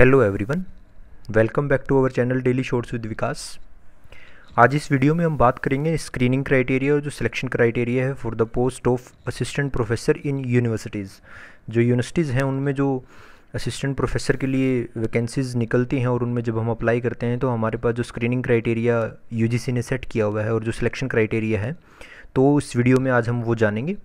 hello everyone welcome back to our channel daily shorts with Vikas आज इस video में हम बात करेंगे स्क्रीनिंग क्राइटेरिया और जो सिलेक्शन क्राइटेरिया है for the post of assistant professor in universities जो यूनिवर्सिटीज़ हैं उनमें जो असिस्टेंट प्रोफेसर के लिए वैकेंसीज़ निकलती हैं और उनमें जब हम अप्लाई करते हैं तो हमारे पास जो स्क्रीनिंग क्राइटेरिया यू ने सेट किया हुआ है और जो सिलेक्शन क्राइटेरिया है तो इस वीडियो में आज हम वो जानेंगे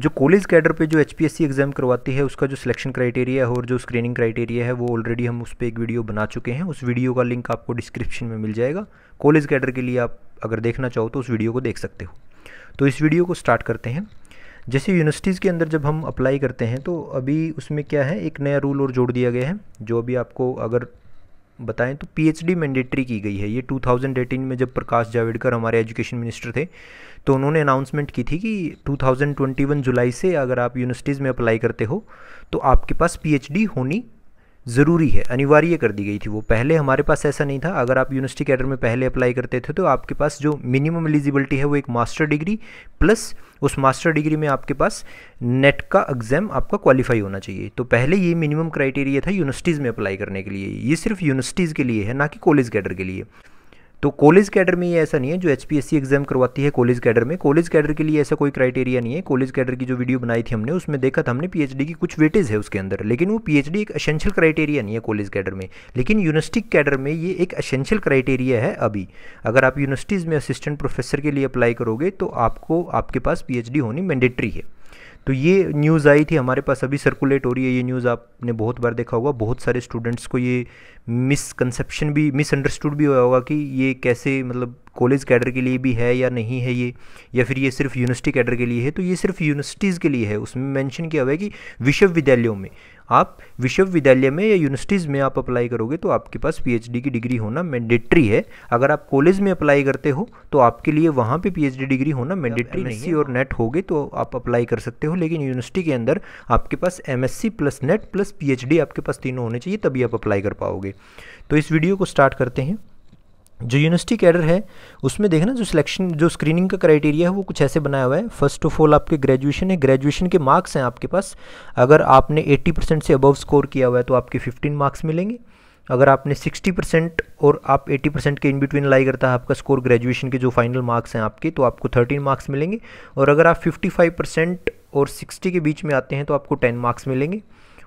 जो कॉलेज कैडर पे जो एच एग्ज़ाम करवाती है उसका जो सिलेक्शन क्राइटेरिया है और जो स्क्रीनिंग क्राइटेरिया है वो ऑलरेडी हम उस पर एक वीडियो बना चुके हैं उस वीडियो का लिंक आपको डिस्क्रिप्शन में मिल जाएगा कॉलेज कैडर के लिए आप अगर देखना चाहो तो उस वीडियो को देख सकते हो तो इस वीडियो को स्टार्ट करते हैं जैसे यूनिवर्सिटीज़ के अंदर जब हम अप्लाई करते हैं तो अभी उसमें क्या है एक नया रूल और जोड़ दिया गया है जो अभी आपको अगर बताएं तो पीएचडी मैंडेटरी की गई है ये 2018 में जब प्रकाश जावड़ेकर हमारे एजुकेशन मिनिस्टर थे तो उन्होंने अनाउंसमेंट की थी कि 2021 जुलाई से अगर आप यूनिवर्सिटीज़ में अप्लाई करते हो तो आपके पास पीएचडी होनी ज़रूरी है अनिवार्य कर दी गई थी वो पहले हमारे पास ऐसा नहीं था अगर आप यूनिवर्सिटी कैडर में पहले अप्लाई करते थे तो आपके पास जो मिनिमम एलिजिबिलिटी है वो एक मास्टर डिग्री प्लस उस मास्टर डिग्री में आपके पास नेट का एग्ज़ाम आपका क्वालिफाई होना चाहिए तो पहले ये मिनिमम क्राइटेरिया था यूनिवर्सिटीज़ में अप्लाई करने के लिए ये सिर्फ यूनिवर्सिटीज़ के लिए है ना कि कॉलेज कैडर के लिए तो कॉलेज कैडर में ये ऐसा नहीं है जो एच एग्जाम करवाती है कॉलेज कैडर में कॉलेज कैडर के लिए ऐसा कोई क्राइटेरिया नहीं है कॉलेज कैडर की जो वीडियो बनाई थी हमने उसमें देखा था हमने पी की कुछ वेटेज है उसके अंदर लेकिन वो पी एक असेंशियल क्राइटेरिया नहीं है कॉलेज कैडर में लेकिन यूनिवर्सिटी कैडर में ये एक असेंशियल क्राइटेरिया है अभी अगर आप यूनिवर्सिटीज़ में असिस्टेंट प्रोफेसर के लिए अप्लाई करोगे तो आपको आपके पास पी होनी मैंडेटरी है तो ये न्यूज़ आई थी हमारे पास अभी सर्कुलेट हो रही है ये न्यूज़ आपने बहुत बार देखा होगा बहुत सारे स्टूडेंट्स को ये मिसकनसेप्शन भी मिसअंडरस्टूड भी हुआ होगा कि ये कैसे मतलब कॉलेज कैडर के लिए भी है या नहीं है ये या फिर ये सिर्फ यूनिवर्सिटी कैडर के लिए है तो ये सिर्फ यूनिवर्सिटीज़ के लिए है उसमें मेंशन किया हुआ है कि विश्वविद्यालयों में आप विश्वविद्यालय में या यूनिवर्सिटीज़ में आप अप्लाई करोगे तो आपके पास पीएचडी की डिग्री होना मैंडेट्री है अगर आप कॉलेज में अप्लाई करते हो तो आपके लिए वहाँ पे पीएचडी डिग्री होना मैंडेट्री नहीं है और नेट हो तो आप अप्लाई कर सकते हो लेकिन यूनिवर्सिटी के अंदर आपके पास MSc plus NET plus P आपके पास तीनों होने चाहिए तभी आप अप्लाई कर पाओगे तो इस वीडियो को स्टार्ट करते हैं जो यूनिवर्सिटी कैडर है उसमें देखना जो सिलेक्शन जो स्क्रीनिंग का क्राइटेरिया है वो कुछ ऐसे बनाया हुआ है फर्स्ट ऑफ ऑल आपके ग्रेजुएशन है ग्रेजुएशन के मार्क्स हैं आपके पास अगर आपने 80 परसेंट से अबव स्कोर किया हुआ है तो आपके 15 मार्क्स मिलेंगे अगर आपने 60 परसेंट और आप 80 परसेंट के इन बिटवीन लाई करता है आपका स्कोर ग्रेजुएशन के जो फाइनल मार्क्स हैं आपके तो आपको थर्टीन मार्क्स मिलेंगे और अगर आप फिफ्टी परसेंट और सिक्सटी के बीच में आते हैं तो आपको टेन मार्क्स मिलेंगे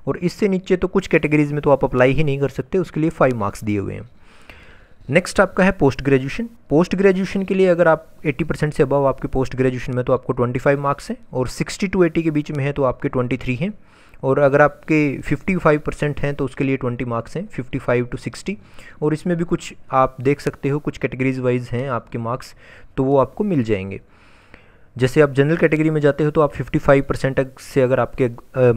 और इससे नीचे तो कुछ कैटेगरीज में तो आप अप्लाई ही नहीं कर सकते उसके लिए फाइव मार्क्स दिए हुए हैं नेक्स्ट आपका है पोस्ट ग्रेजुएशन पोस्ट ग्रेजुएशन के लिए अगर आप 80 परसेंट से अबव आपके पोस्ट ग्रेजुएशन में तो आपको 25 मार्क्स हैं और 60 टू 80 के बीच में है तो आपके 23 हैं और अगर आपके 55 परसेंट हैं तो उसके लिए 20 मार्क्स हैं 55 टू 60 और इसमें भी कुछ आप देख सकते हो कुछ कैटेगरीज वाइज हैं आपके मार्क्स तो वो आपको मिल जाएंगे जैसे आप जनरल कैटेगरी में जाते हो तो आप 55 परसेंट से अगर आपके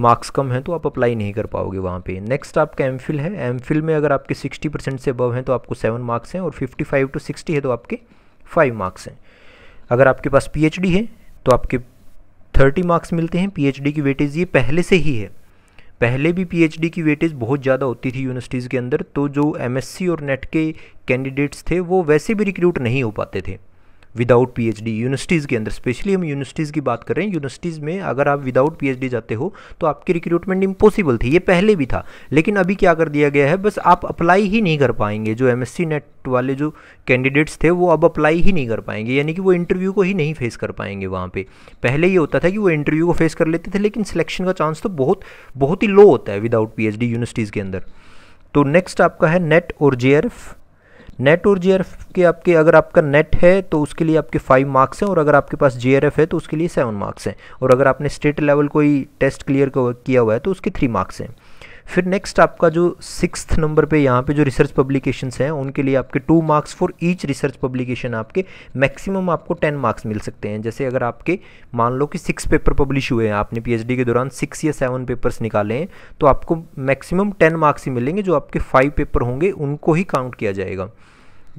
मार्क्स कम हैं तो आप अप्लाई नहीं कर पाओगे वहाँ पे नेक्स्ट आपका एम है एम में अगर आपके 60 परसेंट से अबव हैं तो आपको सेवन मार्क्स हैं और 55 टू 60 है तो आपके फाइव मार्क्स हैं अगर आपके पास पी है तो आपके थर्टी मार्क्स मिलते हैं पी की वेटेज ये पहले से ही है पहले भी पी की वेटेज बहुत ज़्यादा होती थी यूनिवर्सिटीज़ के अंदर तो जो एम और नेट के कैंडिडेट्स थे वो वैसे भी रिक्रूट नहीं हो पाते थे विदाउट पीएचडी यूनिवर्सिटीज़ के अंदर स्पेशली हम यूनिवर्सिटीज़ की बात कर रहे हैं यूनिवर्सिटीज़ में अगर आप विदाउट पीएचडी जाते हो तो आपकी रिक्रूटमेंट इम्पॉसिबल थी ये पहले भी था लेकिन अभी क्या कर दिया गया है बस आप अप्लाई ही नहीं कर पाएंगे जो एम नेट वाले जो कैंडिडेट्स थे वो अब अप्लाई ही नहीं कर पाएंगे यानी कि वो इंटरव्यू को ही नहीं फेस कर पाएंगे वहाँ पे पहले ये होता था कि वो इंटरव्यू को फेस कर लेते थे लेकिन सिलेक्शन का चांस तो बहुत बहुत ही लो होता है विदाउट पी यूनिवर्सिटीज़ के अंदर तो नेक्स्ट आपका है नेट और जे नेट और जे के आपके अगर आपका नेट है तो उसके लिए आपके फाइव मार्क्स हैं और अगर आपके पास जे है तो उसके लिए सेवन मार्क्स हैं और अगर आपने स्टेट लेवल कोई टेस्ट क्लियर किया हुआ है तो उसके थ्री मार्क्स हैं फिर नेक्स्ट आपका जो सिक्स नंबर पे यहाँ पे जो रिसर्च पब्लिकेशन हैं उनके लिए आपके two marks for each research publication आपके मैक्सिमम आपको टेन मार्क्स मिल सकते हैं जैसे अगर आपके मान लो कि सिक्स पेपर पब्लिश हुए हैं आपने पीएचडी के दौरान सिक्स या सेवन पेपर्स निकाले हैं तो आपको मैक्सिमम टेन मार्क्स ही मिलेंगे जो आपके फाइव पेपर होंगे उनको ही काउंट किया जाएगा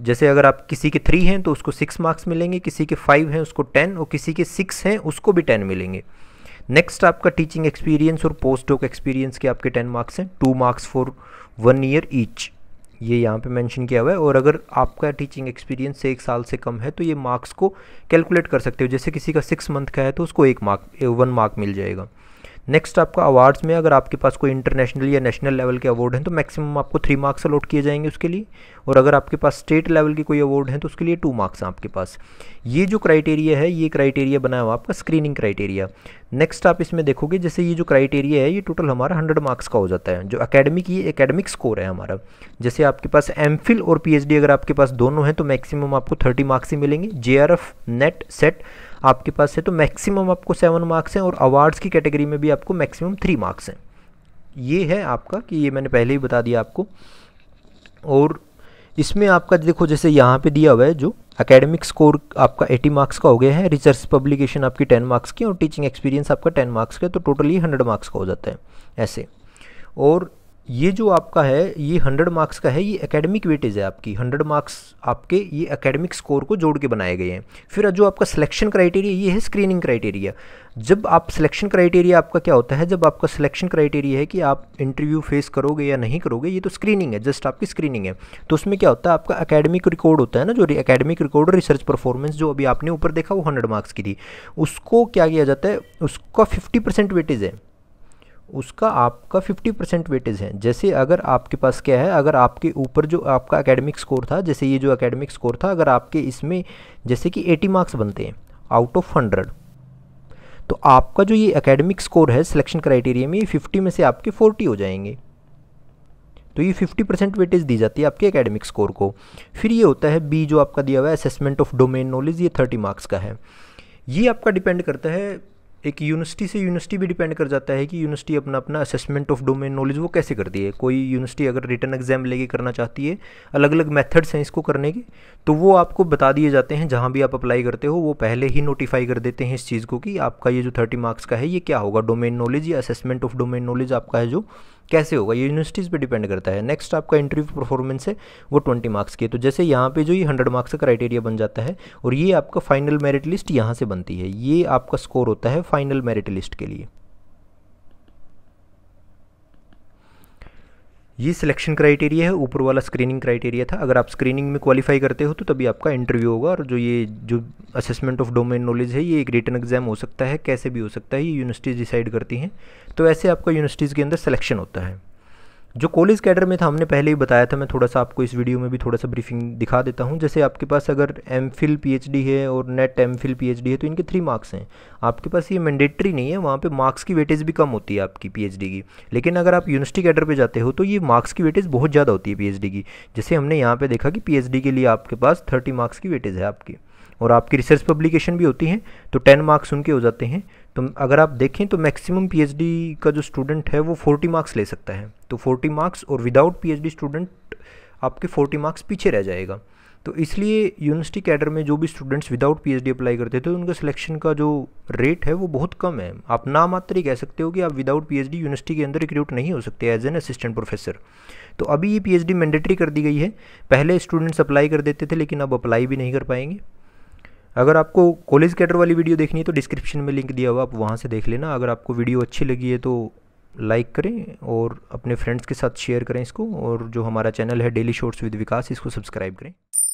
जैसे अगर आप किसी के थ्री हैं तो उसको सिक्स मार्क्स मिलेंगे किसी के फाइव हैं उसको टेन और किसी के सिक्स हैं उसको भी टेन मिलेंगे नेक्स्ट आपका टीचिंग एक्सपीरियंस और पोस्ट डॉक एक्सपीरियंस के आपके टेन मार्क्स हैं two marks for one year each ये यहाँ पे मेंशन किया हुआ है और अगर आपका टीचिंग एक्सपीरियंस एक साल से कम है तो ये मार्क्स को कैलकुलेट कर सकते हो जैसे किसी का सिक्स मंथ का है तो उसको एक मार्क वन मार्क मिल जाएगा नेक्स्ट आपका अवार्ड्स में अगर आपके पास कोई इंटरनेशनल या नेशनल लेवल के अवार्ड हैं तो मैक्सिमम आपको थ्री मार्क्स अलॉट किए जाएंगे उसके लिए और अगर आपके पास स्टेट लेवल के कोई अवार्ड हैं तो उसके लिए टू मार्क्स हैं आपके पास ये जो क्राइटेरिया है ये क्राइटेरिया बनाया हुआ आपका स्क्रीनिंग क्राइटेरिया नेक्स्ट आप इसमें देखोगे जैसे ये जो क्राइटेरिया है ये टोटल हमारा हंड्रेड मार्क्स का हो जाता है जो अकेडमिक ये अकेडमिक स्कोर है हमारा जैसे आपके पास एम और पी अगर आपके पास दोनों हैं तो मैक्सिमम आपको थर्टी मार्क्स ही मिलेंगे जे नेट सेट आपके पास है तो मैक्सिमम आपको सेवन मार्क्स हैं और अवार्ड्स की कैटेगरी में भी आपको मैक्सिमम थ्री मार्क्स हैं ये है आपका कि ये मैंने पहले ही बता दिया आपको और इसमें आपका देखो जैसे यहाँ पे दिया हुआ है जो एकेडमिक स्कोर आपका 80 मार्क्स का हो गया है रिसर्च पब्लिकेशन आपकी 10 मार्क्स की और टीचिंग एक्सपीरियंस आपका 10 मार्क्स का तो टोटली 100 मार्क्स का हो जाता है ऐसे और ये जो आपका है ये हंड्रेड मार्क्स का है ये एकेडमिक वेटेज है आपकी हंड्रेड मार्क्स आपके ये एकेडमिक स्कोर को जोड़ के बनाए गए हैं फिर जो आपका सिलेक्शन क्राइटेरिया ये है स्क्रीनिंग क्राइटेरिया जब आप सिलेक्शन क्राइटेरिया आपका क्या होता है जब आपका सिलेक्शन क्राइटेरिया है कि आप इंटरव्यू फेस करोगे या नहीं करोगे ये तो स्क्रीनिंग है जस्ट आपकी स्क्रीनिंग है तो उसमें क्या होता है आपका अकेडमिक रिकॉर्ड होता है ना जो अकेडमिक रिकॉर्ड रिसर्च परफॉर्मेंस जो अभी आपने ऊपर देखा वो हंड्रेड मार्क्स की थी उसको क्या किया जाता है उसका फिफ्टी परसेंट वेटेज है उसका आपका 50 परसेंट वेटेज है जैसे अगर आपके पास क्या है अगर आपके ऊपर जो आपका एकेडमिक स्कोर था जैसे ये जो एकेडमिक स्कोर था अगर आपके इसमें जैसे कि 80 मार्क्स बनते हैं आउट ऑफ हंड्रेड तो आपका जो ये एकेडमिक स्कोर है सिलेक्शन क्राइटेरिया में ये फिफ्टी में से आपके फोर्टी हो जाएंगे तो ये फिफ्टी परसेंट वेटेज दी जाती है आपके एकेडमिक स्कोर को फिर ये होता है बी जो आपका दिया हुआ है असेसमेंट ऑफ डोमेन नॉलेज ये थर्टी मार्क्स का है ये आपका डिपेंड करता है एक यूनिवर्सिटी से यूनिवर्सिटी भी डिपेंड कर जाता है कि यूनिवर्सिटी अपना अपना असेसमेंट ऑफ डोमेन नॉलेज वो कैसे करती है कोई यूनिवर्सिटी अगर रिटर्न एग्जाम लेके करना चाहती है अलग अलग मेथड्स हैं इसको करने के तो वो आपको बता दिए जाते हैं जहाँ भी आप अप्लाई करते हो वो पहले ही नोटिफाई कर देते हैं इस चीज़ को कि आपका ये जो थर्टी मार्क्स का है ये क्या होगा डोमेन नॉलेज या असेसमेंट ऑफ डोमेन नॉलेज आपका है जो कैसे होगा ये यूनिवर्सिटीज़ पे डिपेंड करता है नेक्स्ट आपका इंटरव्यू परफॉर्मेंस है वो ट्वेंटी मार्क्स की है तो जैसे यहाँ पे जो ये हंड्रेड मार्क्स का क्राइटेरिया बन जाता है और ये आपका फाइनल मेरिट लिस्ट यहाँ से बनती है ये आपका स्कोर होता है फाइनल मेरिट लिस्ट के लिए ये सिलेक्शन क्राइटेरिया है ऊपर वाला स्क्रीनिंग क्राइटेरिया था अगर आप स्क्रीनिंग में क्वालिफाई करते हो तो तभी आपका इंटरव्यू होगा और जो ये जो असेसमेंट ऑफ डोमेन नॉलेज है ये एक रिटर्न एग्जाम हो सकता है कैसे भी हो सकता है ये यूनिवर्सिटीज़ डिसाइड करती हैं तो ऐसे आपका यूनिवर्सिटीज़ के अंदर सिलेक्शन होता है जो कॉलेज कैडर में था हमने पहले ही बताया था मैं थोड़ा सा आपको इस वीडियो में भी थोड़ा सा ब्रीफिंग दिखा देता हूँ जैसे आपके पास अगर एम फिल है और नेट एम फिल है तो इनके थ्री मार्क्स हैं आपके पास ये मैंडेटरी नहीं है वहाँ पे मार्क्स की वेटेज भी कम होती है आपकी पी की लेकिन अगर आप यूनिवर्सिटी कैडर पर जाते हो तो ये मार्क्स की वेटेज बहुत ज़्यादा होती है पी की जैसे हमने यहाँ पर देखा कि पी के लिए आपके पास थर्टी मार्क्स की वेटेज है आपकी और आपकी रिसर्च पब्लिकेशन भी होती हैं तो टेन मार्क्स उनके हो जाते हैं तो अगर आप देखें तो मैक्सिमम पीएचडी का जो स्टूडेंट है वो 40 मार्क्स ले सकता है तो 40 मार्क्स और विदाउट पीएचडी स्टूडेंट आपके 40 मार्क्स पीछे रह जाएगा तो इसलिए यूनिवर्सिटी कैडर में जो भी स्टूडेंट्स विदाउट पीएचडी अप्लाई करते थे उनका सिलेक्शन का जो रेट है वो बहुत कम है आप ना मात्र ही कह सकते हो कि आप विदाउट पीएचडी यूनिवर्सिटी के अंदर रिक्रूट नहीं हो सकते एज एन असिस्टेंट प्रोफेसर तो अभी ये पीएचडी मैंडेटरी कर दी गई है पहले स्टूडेंट्स अप्लाई कर देते थे लेकिन अब अप्लाई भी नहीं कर पाएंगे अगर आपको कॉलेज कैटर वाली वीडियो देखनी है तो डिस्क्रिप्शन में लिंक दिया हुआ आप वहाँ से देख लेना अगर आपको वीडियो अच्छी लगी है तो लाइक करें और अपने फ्रेंड्स के साथ शेयर करें इसको और जो हमारा चैनल है डेली शॉर्ट्स विद विकास इसको सब्सक्राइब करें